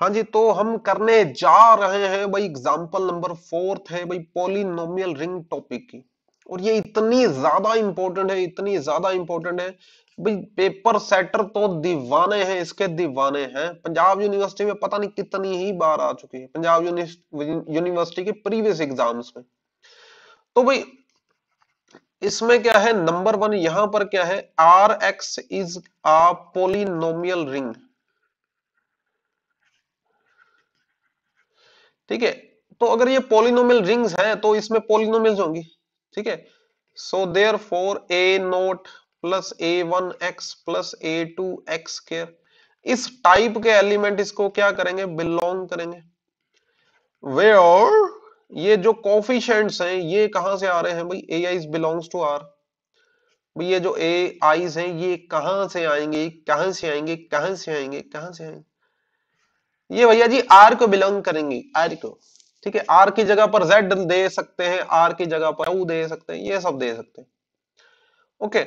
हाँ जी तो हम करने जा रहे हैं भाई एग्जाम्पल नंबर फोर्थ है भाई पोलिनोम रिंग टॉपिक की और ये इतनी ज्यादा इंपॉर्टेंट है इतनी ज्यादा इंपॉर्टेंट है भाई पेपर सेटर तो दीवाने हैं इसके दीवाने हैं पंजाब यूनिवर्सिटी में पता नहीं कितनी ही बार आ चुकी है पंजाब यूनिवर्सिटी के प्रीवियस एग्जाम्स में तो भाई इसमें क्या है नंबर वन यहां पर क्या है R X is a polynomial ring ठीक है तो अगर ये पोलिनोम रिंग्स हैं तो इसमें पोलिनोम होंगी ठीक है so therefore A naught plus A one x plus A two x square इस टाइप के एलिमेंट इसको क्या करेंगे बिलोंग करेंगे वे और ये जो कॉफिशेंट्स हैं ये कहां से आ रहे हैं भाई A I's belongs to R भाई ये जो ए आईज हैं ये कहां से आएंगे कहां से आएंगे कहां से आएंगे कहां से आएंगे ये भैया जी आर को बिलोंग करेंगी आर को ठीक है आर की जगह पर जेड दे सकते हैं आर की जगह पर ऊ दे सकते हैं ये सब दे सकते हैं ओके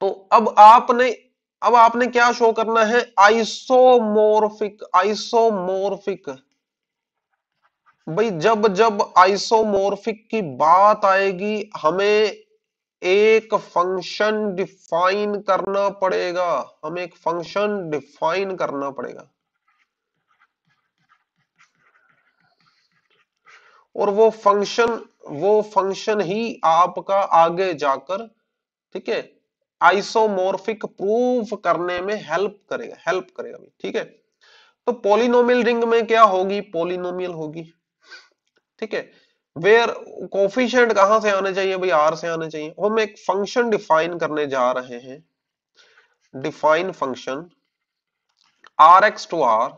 तो अब आपने अब आपने क्या शो करना है आइसोमोरफिक आइसोमोरफिक भाई जब जब आइसोमोरफिक की बात आएगी हमें एक फंक्शन डिफाइन करना पड़ेगा हमें एक फंक्शन डिफाइन करना पड़ेगा और वो फंक्शन वो फंक्शन ही आपका आगे जाकर ठीक है आइसोमोर्फिक प्रूफ करने में हेल्प करेगा हेल्प करेगा ठीक है तो पोलिनोमियल रिंग में क्या होगी पोलिनोमियल होगी ठीक है वेयर कोफिशियंट कहां से आने चाहिए भाई आर से आने चाहिए हम एक फंक्शन डिफाइन करने जा रहे हैं define function R X to R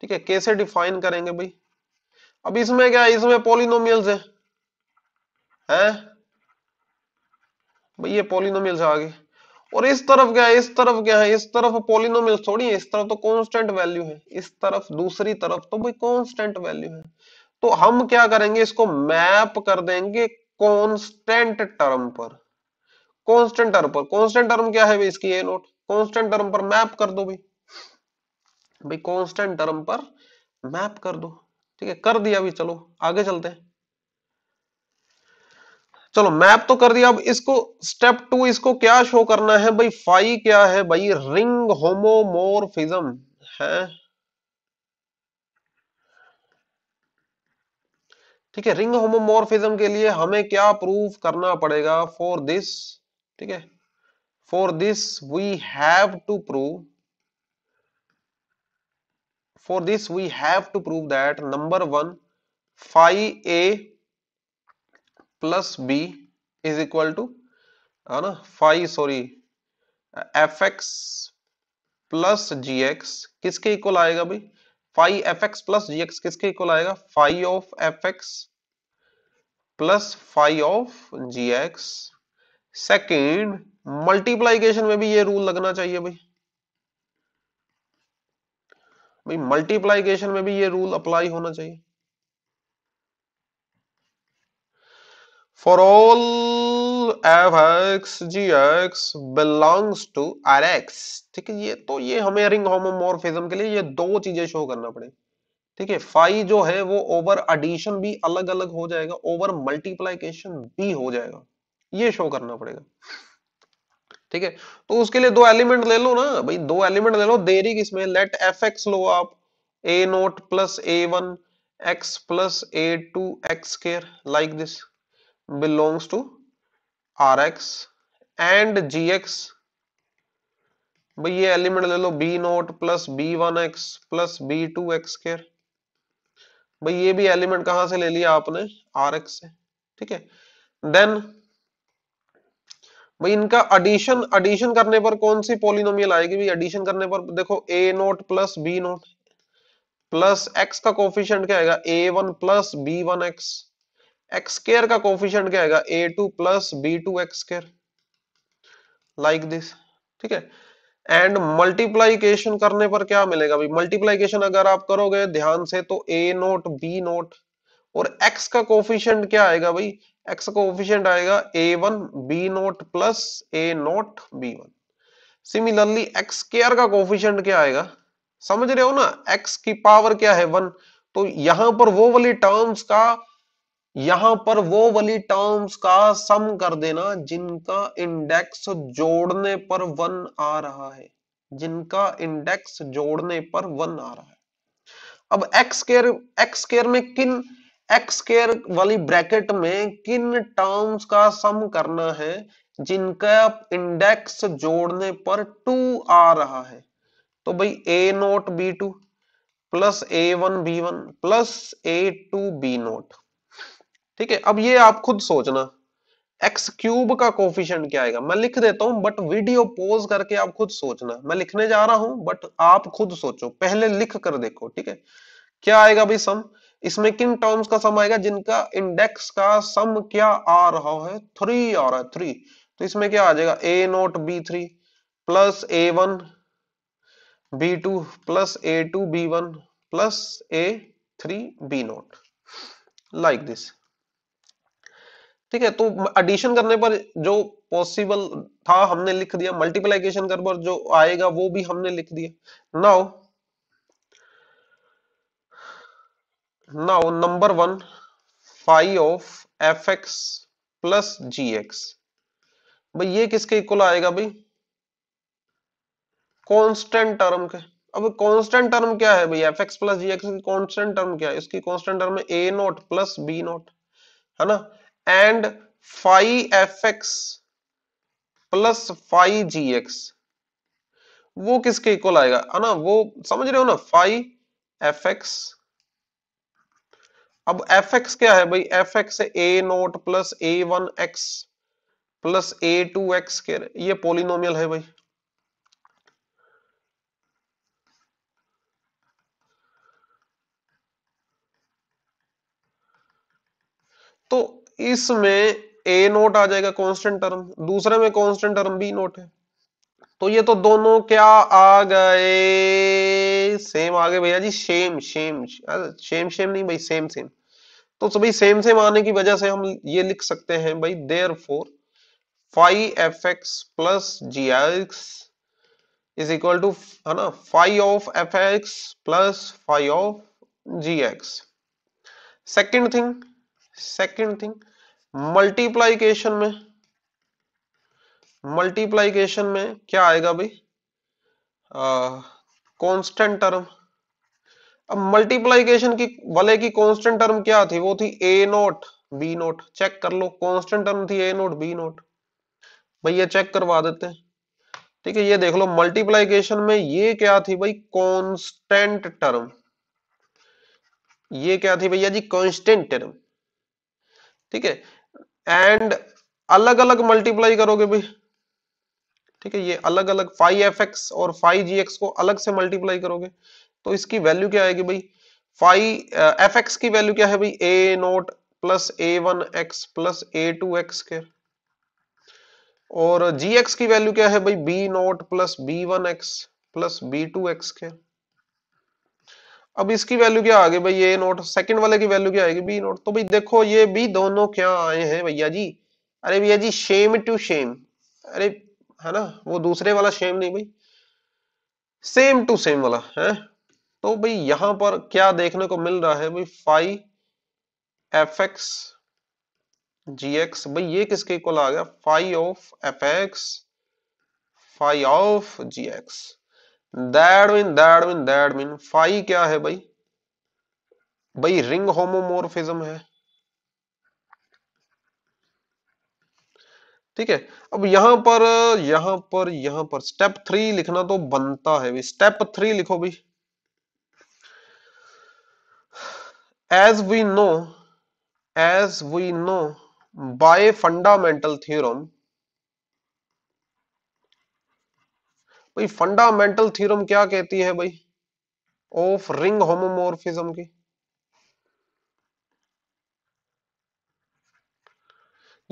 ठीक है कैसे डिफाइन करेंगे भाई अब इसमें क्या है इसमें पोलिनोमियल्स है हैं भाई ये पोलिनोमियल्स आ गए और इस तरफ क्या है इस तरफ क्या है इस तरफ पोलिनोमियल थोड़ी है इस तरफ तो कॉन्स्टेंट वैल्यू है इस तरफ दूसरी तरफ तो भाई कॉन्स्टेंट वैल्यू है तो हम क्या करेंगे इसको मैप कर देंगे कॉन्स्टेंट टर्म पर कॉन्स्टेंट टर्म पर कॉन्स्टेंट टर्म क्या है भाई इसकी ये नोट कॉन्स्टेंट टर्म पर मैप कर दो भाई भाई कॉन्स्टेंट टर्म पर मैप कर दो ठीक है कर दिया अभी चलो आगे चलते हैं चलो मैप तो कर दिया अब इसको स्टेप टू इसको क्या शो करना है भाई फाई क्या है भाई रिंग होमोमोरफिज्म है ठीक है रिंग होमोमोरफिज्म के लिए हमें क्या प्रूफ करना पड़ेगा फॉर दिस ठीक है for this we have to prove for this we have to prove that number 1 phi a plus b is equal to है ना phi sorry fx plus gx किसके इक्वल आएगा भाई phi fx plus gx किसके equal आएगा phi of fx plus phi of gx second multiplication में भी ये रूल लगना चाहिए भाई भाई मल्टीप्लाईकेशन में भी ये रूल अप्लाई होना चाहिए for all F x ji X belongs to are X ठीक है ये तो ये हमें रिंग होमोमोरफिज्म के लिए ये दो चीजें शो करना पड़ेगी ठीक है फाइव जो है वो ओवर एडिशन भी अलग अलग हो जाएगा ओवर मल्टीप्लाइकेशन भी हो जाएगा ये शो करना पड़ेगा ठीक है तो उसके लिए दो एलिमेंट ले लो ना भाई दो एलिमेंट ले लो देरी किसमें लेट एफ एक्स लो आप A naught plus A one x plus A two x square like this belongs to are X and G x भाई ये एलिमेंट ले लो B naught plus B one x plus B two x square भाई ये भी element कहां से ले लिया आपने आर एक्स से ठीक है देन भाई इनका एडिशन एडिशन करने पर कौन सी पोलिनोमियल आएगी भाई एडिशन करने पर देखो A naught plus B naught plus X का कोफिशियंट क्या आएगा A one plus B one X X square का कोफिशियंट क्या आएगा A two plus B two x square like this ठीक है एंड मल्टीप्लाइकेशन करने पर क्या मिलेगा भाई मल्टीप्लाइकेशन अगर आप करोगे ध्यान से तो ए नोट बी नोट और एक्स का कोफिशियंट क्या आएगा भाई एक्स का कोफिशियंट आएगा A one B naught plus A naught B one similarly X square का कोफिशियंट क्या आएगा समझ रहे हो ना एक्स की पावर क्या है वन तो यहां पर वो वाली टर्म्स का यहां पर वो वाली टर्म्स का सम कर देना जिनका इंडेक्स जोड़ने पर वन आ रहा है जिनका इंडेक्स जोड़ने पर वन आ रहा है अब एक्स स्क्वायर एक्स स्क्वायर में किन एक्स स्केयर वाली ब्रैकेट में किन टर्म्स का सम करना है जिनका इंडेक्स जोड़ने पर टू आ रहा है तो भाई ए नोट बी टू प्लस ए वन बी वन प्लस ए टू बी नोट ठीक है अब ये आप खुद सोचना एक्स क्यूब का कोफिशियंट क्या आएगा मैं लिख देता हूं बट वीडियो पोज करके आप खुद सोचना मैं लिखने जा रहा हूं बट आप खुद सोचो पहले लिख कर देखो ठीक है क्या आएगा भाई सम इसमें किन टर्म्स का सम आएगा जिनका इंडेक्स का सम क्या आ रहा है थ्री आ रहा है थ्री तो इसमें क्या आ जाएगा A naught B three plus A one B two plus A two B one plus A three B naught like this ठीक है तो एडिशन करने पर जो पॉसिबल था हमने लिख दिया मल्टीप्लाइकेशन कर पर जो आएगा वो भी हमने लिख दिया now now number one five of F x plus ji x भाई ये किसके इक्वल आएगा भाई कांस्टेंट टर्म के अब कांस्टेंट टर्म क्या है भाई एफ एक्स प्लस जी एक्स की कांस्टेंट टर्म क्या है इसकी कांस्टेंट टर्म है A naught plus B naught है ना and five F x plus five ji X वो किसके इक्वल आएगा है ना वो समझ रहे हो ना फाइव एफ एक्स अब एफ एक्स क्या है भाई F X A naught plus A one x plus A two X के ये पोलिनोमियल है भाई तो इसमें ए नोट आ जाएगा कांस्टेंट टर्म दूसरे में कांस्टेंट टर्म बी नोट है तो ये तो दोनों क्या आ गए भाई सेम आगे भैया जी सेम सेम सेम सेम नहीं भाई सेम सेम तो so, भाई सेम सेम आने की वजह से हम ये लिख सकते हैं भाई therefore five F x plus ji x is equal to है ना five of F x plus five of g x second thing second thing multiplication में मल्टीप्लाइकेशन में क्या आएगा भाई कांस्टेंट टर्म अब मल्टीप्लाइकेशन की वाले की कांस्टेंट टर्म क्या थी वो थी a naught B naught check कर लो कांस्टेंट टर्म थी ए नोट बी नोट भैया चेक करवा देते हैं ठीक है ये देख लो मल्टीप्लाइकेशन में ये क्या थी भाई कांस्टेंट टर्म ये क्या थी भैया जी कांस्टेंट टर्म ठीक है एंड अलग अलग मल्टीप्लाई करोगे भाई ठीक है ये अलग अलग फाइव एफ एक्स और फाइव जी एक्स को अलग से मल्टीप्लाई करोगे तो इसकी वैल्यू क्या आएगी भाई फाइव एफ एक्स की वैल्यू क्या है भाई ए नोट प्लस ए वन एक्स प्लस ए टू एक्स स्केयर और जी एक्स की वैल्यू क्या है भाई b naught plus B one x plus B two x square अब इसकी वैल्यू क्या आ गई भाई ए नोट सेकंड वाले की वैल्यू क्या आएगी बी नोट तो भाई देखो ये भी दोनों क्या आए हैं भैया जी अरे भैया जी शेम टू शेम अरे है ना वो दूसरे वाला सेम नहीं भाई सेम टू सेम वाला है तो भाई यहां पर क्या देखने को मिल रहा है भाई फाइव एफ एक्स जी एक्स भाई ये किसके इक्वल आ गया five of F x five of g x that mean that mean that mean five क्या है भाई भाई रिंग होमोमोरफिज्म है ठीक है अब यहां पर यहां पर यहां पर स्टेप थ्री लिखना तो बनता है भी स्टेप थ्री लिखो भी as we know as we know by fundamental theorem भाई फंडामेंटल थ्योरम क्या कहती है भाई ऑफ रिंग होमोमोरफिज्म की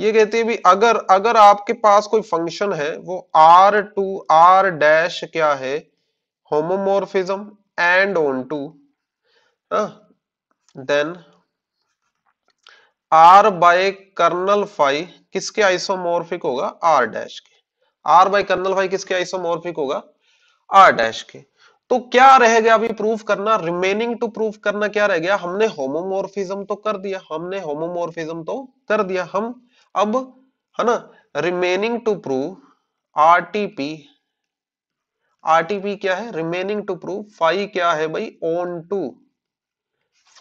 ये कहती है भी अगर अगर आपके पास कोई फंक्शन है वो आर टू आर डैश क्या है homomorphism and onto then r by kernel phi किसके आइसोमोर्फिक होगा आर डैश के आर बाय कर्नल फाई किसके आइसोमोर्फिक होगा आर डैश के तो क्या रह गया अभी प्रूफ करना रिमेनिंग टू प्रूफ करना क्या रह गया हमने होमोमोर्फिज्म तो कर दिया हमने होमोमोरफिज्म तो कर दिया हम अब है ना remaining to prove RTP RTP क्या है रिमेनिंग टू प्रूव फाइव क्या है भाई ओन टू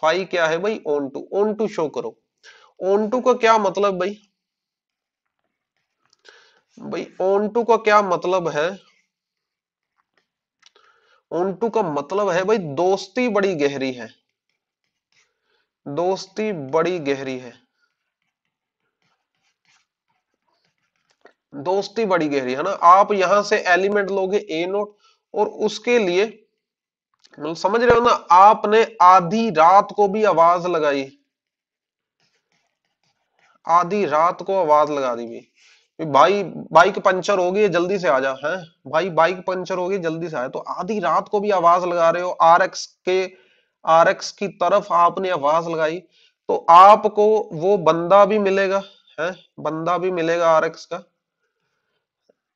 फाइव क्या है भाई onto onto show करो ओन टू का क्या मतलब भाई भाई ओन टू का क्या मतलब है ओन टू का मतलब है भाई दोस्ती बड़ी गहरी है दोस्ती बड़ी गहरी है दोस्ती बड़ी गहरी है ना आप यहां से एलिमेंट लोगे ए नोट और उसके लिए मतलब समझ रहे हो ना आपने आधी रात को भी आवाज लगाई आधी रात को आवाज लगा दी भी भाई बाइक पंचर हो गई जल्दी से आ जा है भाई बाइक पंचर हो गई जल्दी से आए तो आधी रात को भी आवाज लगा रहे हो आर एक्स के आर एक्स की तरफ आपने आवाज लगाई तो आपको वो बंदा भी मिलेगा है बंदा भी मिलेगा आर एक्स का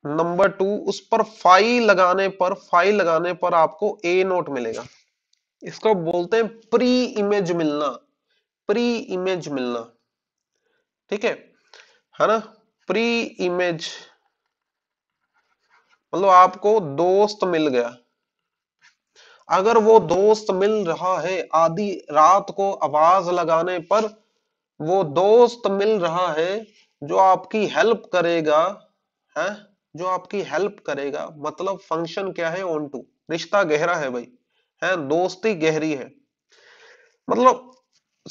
नंबर टू उस पर फाइल लगाने पर फाइल लगाने पर आपको ए नोट मिलेगा इसको बोलते हैं प्री इमेज मिलना प्री इमेज मिलना ठीक है है ना प्री इमेज मतलब आपको दोस्त मिल गया अगर वो दोस्त मिल रहा है आधी रात को आवाज लगाने पर वो दोस्त मिल रहा है जो आपकी हेल्प करेगा है जो आपकी हेल्प करेगा मतलब फंक्शन क्या है ऑन टू रिश्ता गहरा है भाई है दोस्ती गहरी है मतलब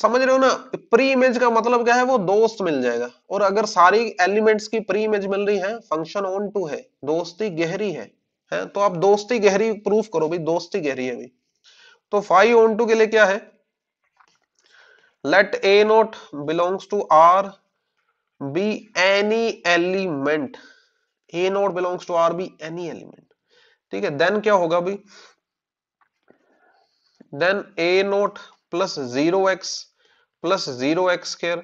समझ रहे हो ना प्री इमेज का मतलब क्या है वो दोस्त मिल जाएगा और अगर सारी एलिमेंट्स की प्री इमेज मिल रही है फंक्शन ऑन टू है दोस्ती गहरी है है तो आप दोस्ती गहरी प्रूफ करो भाई दोस्ती गहरी है भाई तो फाइव ऑन टू के लिए क्या है let a naught belongs to r b any element a naught belongs to r b any element ठीक है देन क्या होगा भाई then a naught plus zero x plus zero x square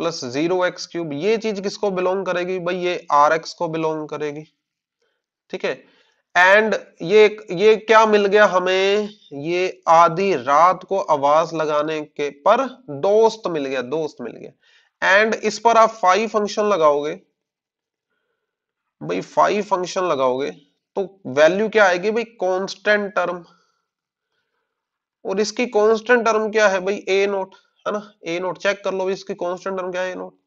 plus zero x cube ये चीज किसको belong करेगी भाई ये आर एक्स को बिलोंग करेगी ठीक है एंड ये ये क्या मिल गया हमें ये आधी रात को आवाज लगाने के पर दोस्त मिल गया दोस्त मिल गया एंड इस पर आप फाइव फंक्शन लगाओगे भाई फाइव फंक्शन लगाओगे तो वैल्यू क्या आएगी भाई कांस्टेंट टर्म और इसकी कांस्टेंट टर्म क्या है भाई ए नोट है ना ए नोट चेक कर लो इसकी कांस्टेंट टर्म क्या है ए नोट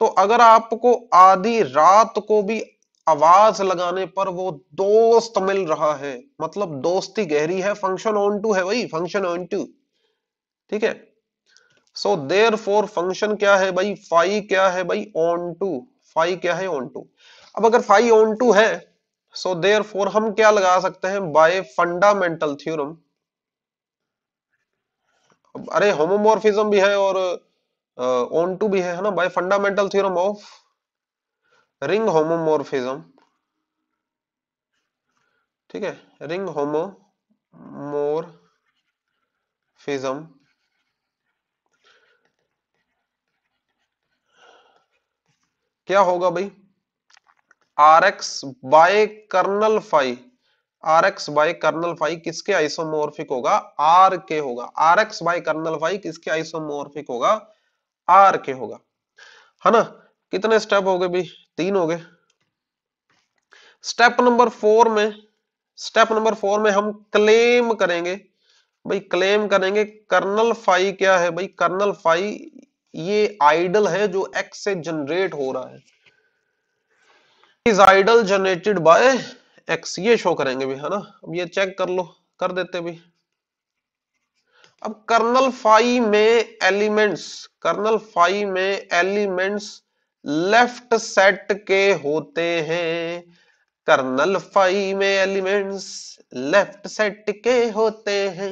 तो अगर आपको आधी रात को भी आवाज लगाने पर वो दोस्त मिल रहा है मतलब दोस्ती गहरी है फंक्शन ऑन टू है भाई फंक्शन ऑन टू ठीक है सो देर फोर फंक्शन क्या है भाई फाइव क्या है भाई ऑन टू फाइव क्या है ऑन टू अब अगर फाइव ओन टू है सो देर फोर हम क्या लगा सकते हैं बाय फंडामेंटल थ्योरम अरे होमोमोर्फिज्म भी है और ओन टू भी है ना by fundamental theorem of ring homomorphism ठीक है रिंग फिजम क्या होगा भाई r x by kernel five r x by kernel five किसके आइसोमोर्फिक होगा आर के होगा r x by kernel five किसके आइसोमोर्फिक होगा आर के होगा है ना कितने स्टेप हो गए भी तीन हो गए स्टेप नंबर फोर में स्टेप नंबर फोर में हम क्लेम करेंगे भाई क्लेम करेंगे कर्नल फाइव क्या है भाई कर्नल फाइव ये आइडल है जो एक्स से जनरेट हो रहा है is ideal generated by x ये शो करेंगे भी है ना अब ये चेक कर लो कर देते भी अब कर्नल फाइव में एलिमेंट्स कर्नल फाइव में एलिमेंट्स लेफ्ट सेट के होते हैं कर्नल फाइव में एलिमेंट्स लेफ्ट सेट के होते हैं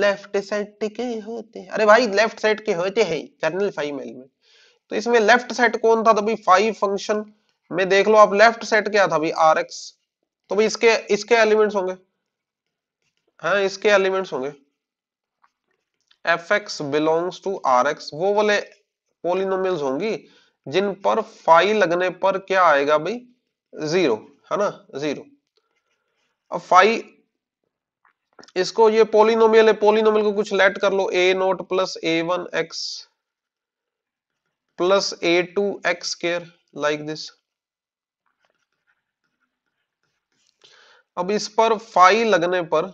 लेफ्ट सेट के होते हैं अरे भाई लेफ्ट सेट के होते हैं कर्नल फाइव में एलिमेंट तो इसमें लेफ्ट सेट कौन था तो भाई फाइव फंक्शन में देख लो आप लेफ्ट सेट क्या था भाई आर एक्स तो भाई इसके इसके एलिमेंट्स होंगे हाँ इसके एलिमेंट्स होंगे f x belongs to are x वो वाले पोलिनोमियल्स होंगी जिन पर फाई लगने पर क्या आएगा भाई जीरो है ना जीरो अब फाई इसको ये पोलिनोमियल है पोलिनोमियल को कुछ लेट कर लो a naught plus A one x plus A two x square like this अब इस पर फाइव लगने पर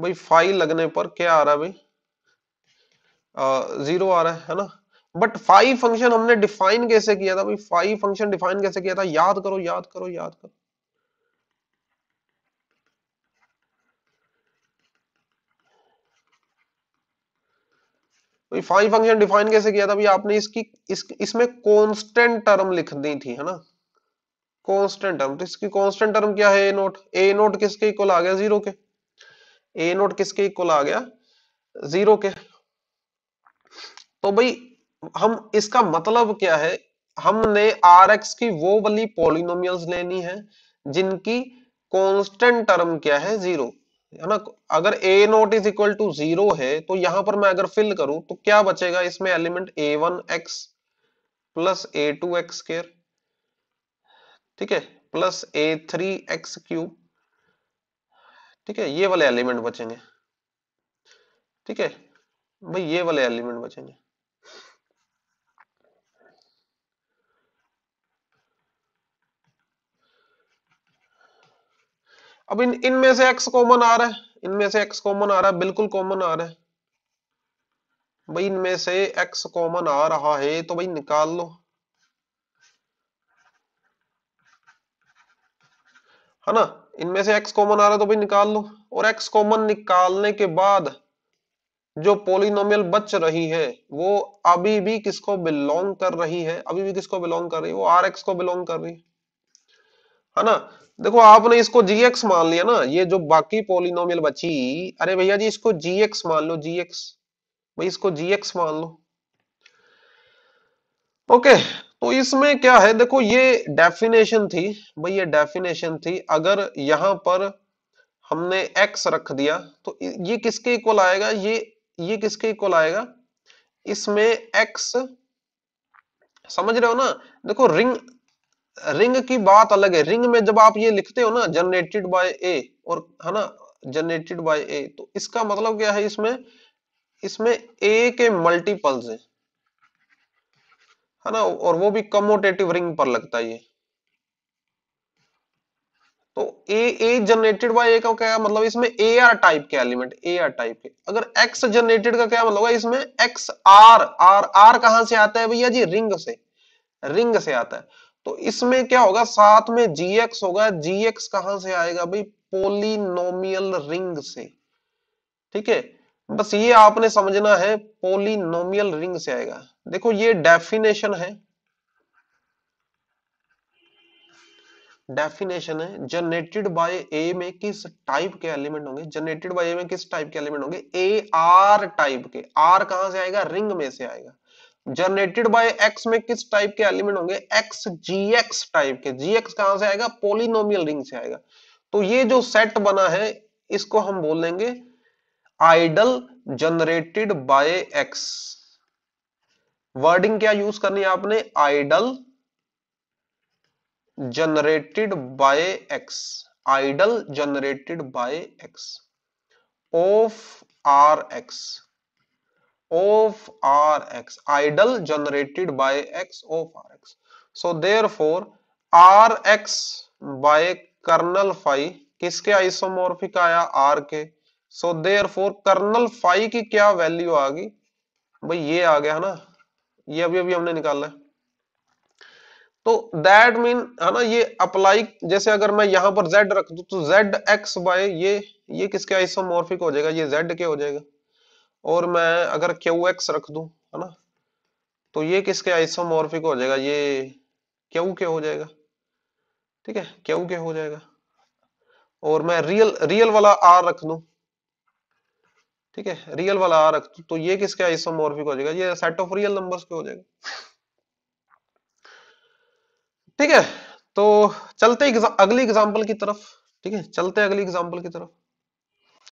भाई फाइव लगने पर क्या आ रहा है भाई जीरो आ रहा है है ना बट फाइव फंक्शन हमने डिफाइन कैसे किया था भाई फाइव फंक्शन डिफाइन कैसे किया था याद करो याद करो याद करो फाइव फंक्शन डिफाइन कैसे किया था भाई आपने इसकी इस इसमें कांस्टेंट टर्म लिख दी थी है ना कांस्टेंट टर्म तो इसकी कांस्टेंट टर्म क्या है ए नोट ए नोट किसके इक्वल आ गया जीरो के ए नोट किसके इक्वल आ गया जीरो के तो भाई हम इसका मतलब क्या है हमने आर एक्स की वो वाली पॉलिनोमियल्स लेनी है जिनकी कांस्टेंट टर्म क्या है जीरो है ना अगर a naught is equal to zero है तो यहां पर मैं अगर फिल करूं तो क्या बचेगा इसमें element a one x plus A two x square ठीक है प्लस ए थ्री एक्स क्यूब ठीक है ये वाले एलिमेंट बचेंगे ठीक है भाई ये वाले एलिमेंट बचेंगे अब इन इनमें से एक्स कॉमन आ रहा है इनमें से एक्स कॉमन आ रहा है बिल्कुल कॉमन आ रहा है भाई इनमें से एक्स कॉमन आ रहा है तो भाई निकाल लो है ना इनमें से एक्स कॉमन आ रहा है तो भी निकाल लो और एक्स कॉमन निकालने के बाद जो पोलिनोमियल बच रही है वो अभी भी किसको बिलोंग कर रही है अभी भी किसको बिलोंग कर रही है वो आर एक्स को बिलोंग कर रही है ना देखो आपने इसको जी एक्स मान लिया ना ये जो बाकी पोलिनोमियल बची अरे भैया जी इसको जी एक्स मान लो जी एक्स भाई इसको जी एक्स मान लो ओके तो इसमें क्या है देखो ये डेफिनेशन थी भाई ये डेफिनेशन थी अगर यहां पर हमने x रख दिया तो ये किसके इक्वल आएगा ये ये किसके इक्वल आएगा इसमें x समझ रहे हो ना देखो रिंग रिंग की बात अलग है रिंग में जब आप ये लिखते हो ना जनरेटेड बाय ए और है ना जनरेटेड बाय ए तो इसका मतलब क्या है इसमें इसमें ए के मल्टीपल्स हैं है ना और वो भी कमोटेटिव रिंग पर लगता है ये तो ए ए जनरेटेड बाय ए का क्या मतलब इसमें ए आर टाइप के एलिमेंट ए आर टाइप के अगर एक्स जनरेटेड का क्या मतलब है इसमें एक्स आर आर आर कहां से आता है भैया जी रिंग से रिंग से आता है तो इसमें क्या होगा साथ में जी एक्स होगा जी एक्स कहां से आएगा भाई पोलिनोमियल रिंग से ठीक है बस ये आपने समझना है पोलिनोमियल रिंग से आएगा देखो ये डेफिनेशन है डेफिनेशन है जनरेटेड बाय ए में किस टाइप के एलिमेंट होंगे जनरेटेड बाय ए में किस टाइप के एलिमेंट होंगे ए आर टाइप के आर कहां से आएगा रिंग में से आएगा जनरेटेड बाय एक्स में किस टाइप के एलिमेंट होंगे एक्स जी एक्स टाइप के जी एक्स कहां से आएगा पोलिनोमियल रिंग से आएगा तो ये जो सेट बना है इसको हम बोल ideal generated by x wording क्या यूज करनी है आपने ideal generated by x ideal generated by x of r x of r x ideal generated by x of r x so therefore r x by kernel five किसके isomorphic आया r के so therefore kernel five की क्या value आ गई भाई ये आ गया है ना ये अभी अभी हमने निकाला है तो दैट मीन है ना ये अप्लाई जैसे अगर मैं यहां पर z रख दू तो z x बाय ये ये किसके आइसोमोर्फिक हो जाएगा ये z के हो जाएगा और मैं अगर क्यू एक्स रख दू है ना तो ये किसके आइसोमोर्फिक हो जाएगा ये क्यू के हो जाएगा ठीक है क्यू के हो जाएगा और मैं रियल रियल वाला आर रख दू ठीक है रियल वाला आर तो ये किसके आइसोमोर्फिक हो जाएगा ये सेट ऑफ रियल नंबर्स पे हो जाएगा ठीक है तो चलते अगली एग्जाम्पल की तरफ ठीक है चलते अगली एग्जाम्पल की तरफ